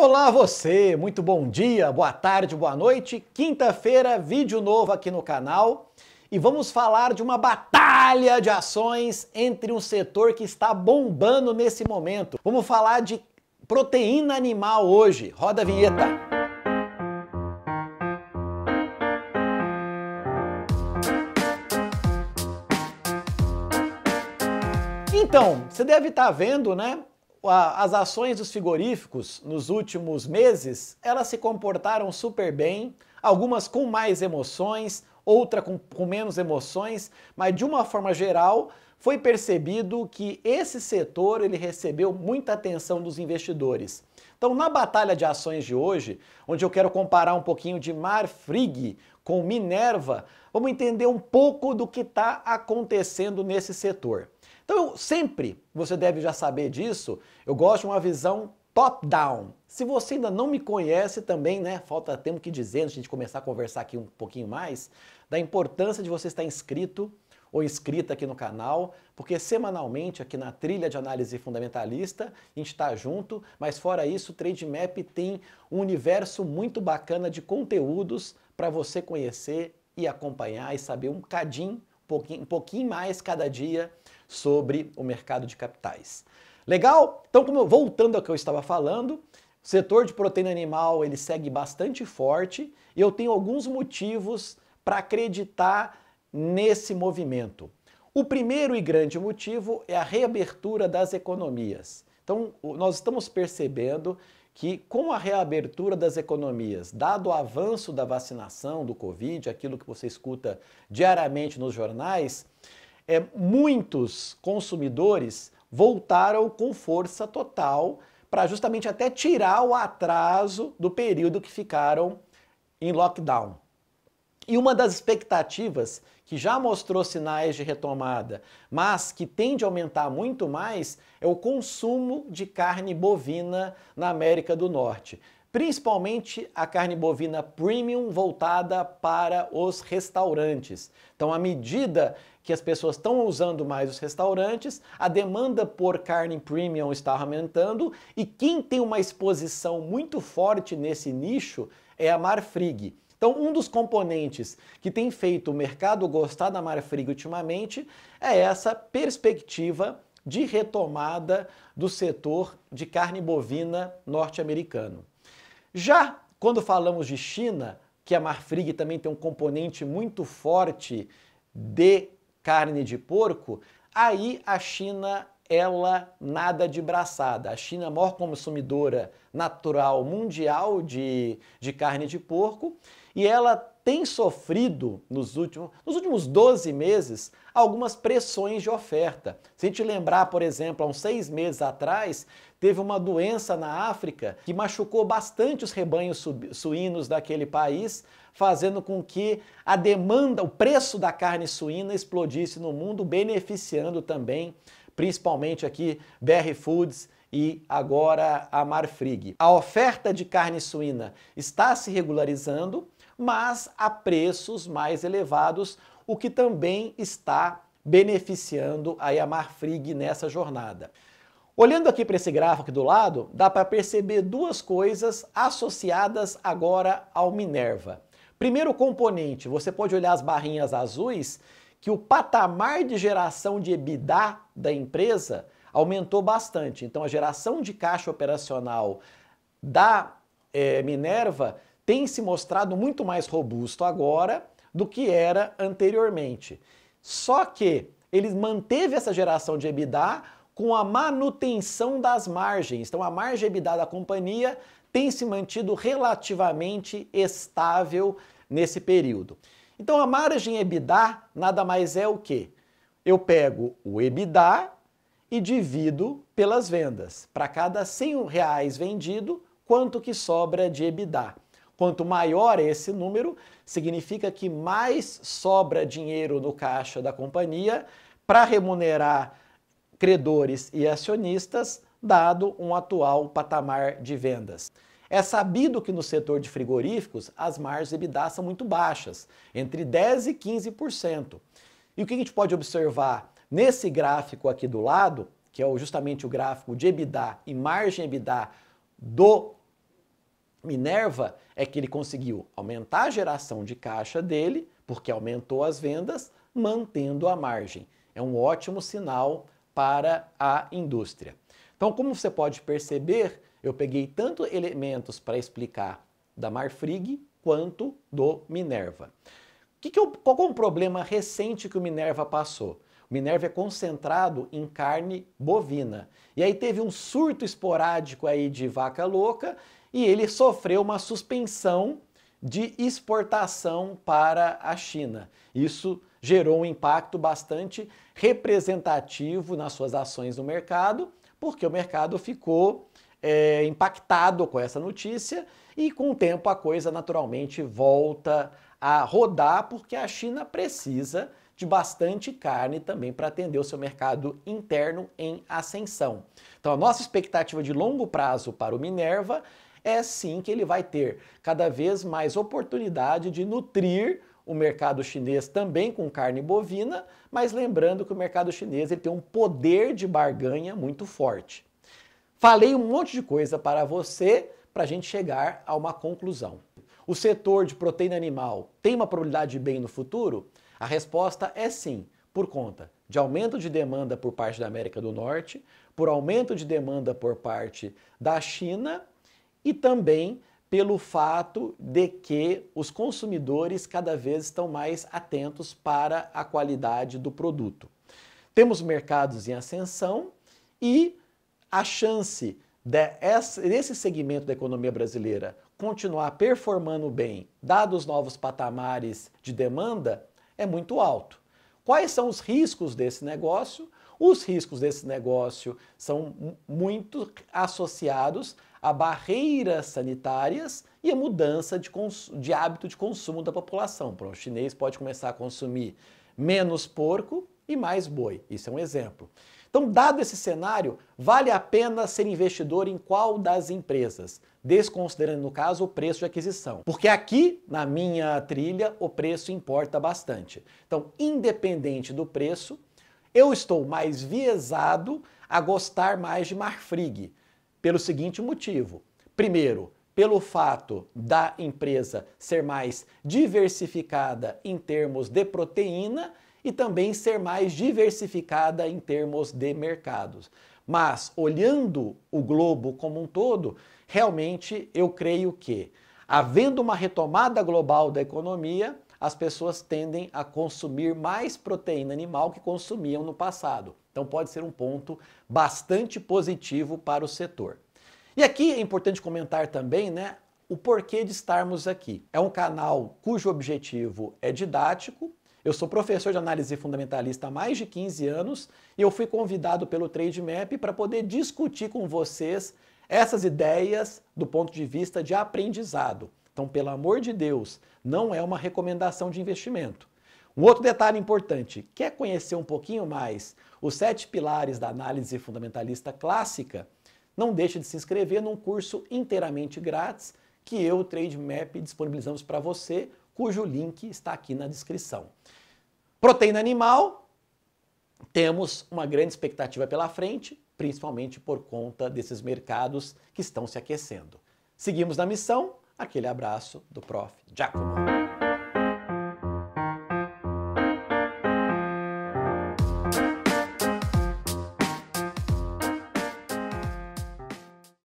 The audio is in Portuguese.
Olá você, muito bom dia, boa tarde, boa noite. Quinta-feira, vídeo novo aqui no canal e vamos falar de uma batalha de ações entre um setor que está bombando nesse momento. Vamos falar de proteína animal hoje. Roda a vinheta. Então, você deve estar tá vendo, né? as ações dos frigoríficos nos últimos meses, elas se comportaram super bem, algumas com mais emoções, outra com, com menos emoções, mas de uma forma geral, foi percebido que esse setor ele recebeu muita atenção dos investidores. Então, na batalha de ações de hoje, onde eu quero comparar um pouquinho de Marfrig com Minerva, vamos entender um pouco do que está acontecendo nesse setor. Então, eu, sempre você deve já saber disso. Eu gosto de uma visão top-down. Se você ainda não me conhece também, né? Falta tempo que dizer, antes de a gente começar a conversar aqui um pouquinho mais, da importância de você estar inscrito ou inscrita aqui no canal, porque semanalmente aqui na trilha de análise fundamentalista a gente está junto, mas fora isso, o Trade Map tem um universo muito bacana de conteúdos para você conhecer e acompanhar e saber um cadinho pouquinho, um pouquinho mais cada dia sobre o mercado de capitais. Legal? Então, como, voltando ao que eu estava falando, o setor de proteína animal ele segue bastante forte e eu tenho alguns motivos para acreditar nesse movimento. O primeiro e grande motivo é a reabertura das economias. Então, nós estamos percebendo que, com a reabertura das economias, dado o avanço da vacinação do Covid, aquilo que você escuta diariamente nos jornais, é, muitos consumidores voltaram com força total para justamente até tirar o atraso do período que ficaram em lockdown. E uma das expectativas que já mostrou sinais de retomada, mas que tende a aumentar muito mais, é o consumo de carne bovina na América do Norte. Principalmente a carne bovina premium voltada para os restaurantes. Então, à medida que as pessoas estão usando mais os restaurantes, a demanda por carne premium está aumentando e quem tem uma exposição muito forte nesse nicho é a Marfrig. Então, um dos componentes que tem feito o mercado gostar da Marfrig ultimamente é essa perspectiva de retomada do setor de carne bovina norte-americano. Já quando falamos de China, que a Marfrig também tem um componente muito forte de carne de porco, aí a China ela nada de braçada. A China é a maior consumidora natural mundial de, de carne de porco e ela tem sofrido nos últimos, nos últimos 12 meses algumas pressões de oferta. Se a gente lembrar, por exemplo, há uns seis meses atrás, teve uma doença na África que machucou bastante os rebanhos suínos daquele país, fazendo com que a demanda, o preço da carne suína explodisse no mundo, beneficiando também, principalmente aqui, BR Foods e agora a Marfrig. A oferta de carne suína está se regularizando mas a preços mais elevados, o que também está beneficiando a Frig nessa jornada. Olhando aqui para esse gráfico aqui do lado, dá para perceber duas coisas associadas agora ao Minerva. Primeiro componente, você pode olhar as barrinhas azuis, que o patamar de geração de EBITDA da empresa aumentou bastante. Então a geração de caixa operacional da é, Minerva tem se mostrado muito mais robusto agora do que era anteriormente. Só que ele manteve essa geração de EBITDA com a manutenção das margens. Então a margem EBITDA da companhia tem se mantido relativamente estável nesse período. Então a margem EBITDA nada mais é o que? Eu pego o EBITDA e divido pelas vendas. Para cada 100 reais vendido, quanto que sobra de EBITDA? Quanto maior esse número, significa que mais sobra dinheiro no caixa da companhia para remunerar credores e acionistas, dado um atual patamar de vendas. É sabido que no setor de frigoríficos as margens EBITDA são muito baixas, entre 10% e 15%. E o que a gente pode observar nesse gráfico aqui do lado, que é justamente o gráfico de EBITDA e margem EBITDA do Minerva é que ele conseguiu aumentar a geração de caixa dele, porque aumentou as vendas, mantendo a margem. É um ótimo sinal para a indústria. Então, como você pode perceber, eu peguei tanto elementos para explicar da Marfrig quanto do Minerva. Que que eu, qual é um problema recente que o Minerva passou? O Minerva é concentrado em carne bovina. E aí teve um surto esporádico aí de vaca louca e ele sofreu uma suspensão de exportação para a China. Isso gerou um impacto bastante representativo nas suas ações no mercado, porque o mercado ficou é, impactado com essa notícia e com o tempo a coisa naturalmente volta a rodar, porque a China precisa de bastante carne também para atender o seu mercado interno em ascensão. Então, a nossa expectativa de longo prazo para o Minerva é sim que ele vai ter cada vez mais oportunidade de nutrir o mercado chinês também com carne bovina, mas lembrando que o mercado chinês ele tem um poder de barganha muito forte. Falei um monte de coisa para você para a gente chegar a uma conclusão. O setor de proteína animal tem uma probabilidade de bem no futuro? A resposta é sim, por conta de aumento de demanda por parte da América do Norte, por aumento de demanda por parte da China e também pelo fato de que os consumidores cada vez estão mais atentos para a qualidade do produto. Temos mercados em ascensão e a chance desse segmento da economia brasileira continuar performando bem, dados os novos patamares de demanda, é muito alto. Quais são os riscos desse negócio? Os riscos desse negócio são muito associados a barreiras sanitárias e a mudança de, de hábito de consumo da população. Para o chinês pode começar a consumir menos porco e mais boi. Isso é um exemplo. Então, dado esse cenário, vale a pena ser investidor em qual das empresas? Desconsiderando, no caso, o preço de aquisição. Porque aqui, na minha trilha, o preço importa bastante. Então, independente do preço, eu estou mais viesado a gostar mais de Marfrig, pelo seguinte motivo: primeiro, pelo fato da empresa ser mais diversificada em termos de proteína e também ser mais diversificada em termos de mercados. Mas olhando o globo como um todo, realmente eu creio que, havendo uma retomada global da economia, as pessoas tendem a consumir mais proteína animal que consumiam no passado. Então pode ser um ponto bastante positivo para o setor. E aqui é importante comentar também, né, o porquê de estarmos aqui. É um canal cujo objetivo é didático. Eu sou professor de análise fundamentalista há mais de 15 anos e eu fui convidado pelo Trademap para poder discutir com vocês essas ideias do ponto de vista de aprendizado. Então, pelo amor de Deus, não é uma recomendação de investimento. Um outro detalhe importante: quer conhecer um pouquinho mais os sete pilares da análise fundamentalista clássica? Não deixe de se inscrever num curso inteiramente grátis que eu, o TradeMap, disponibilizamos para você, cujo link está aqui na descrição. Proteína animal, temos uma grande expectativa pela frente, principalmente por conta desses mercados que estão se aquecendo. Seguimos na missão, aquele abraço do Prof. Giacomo.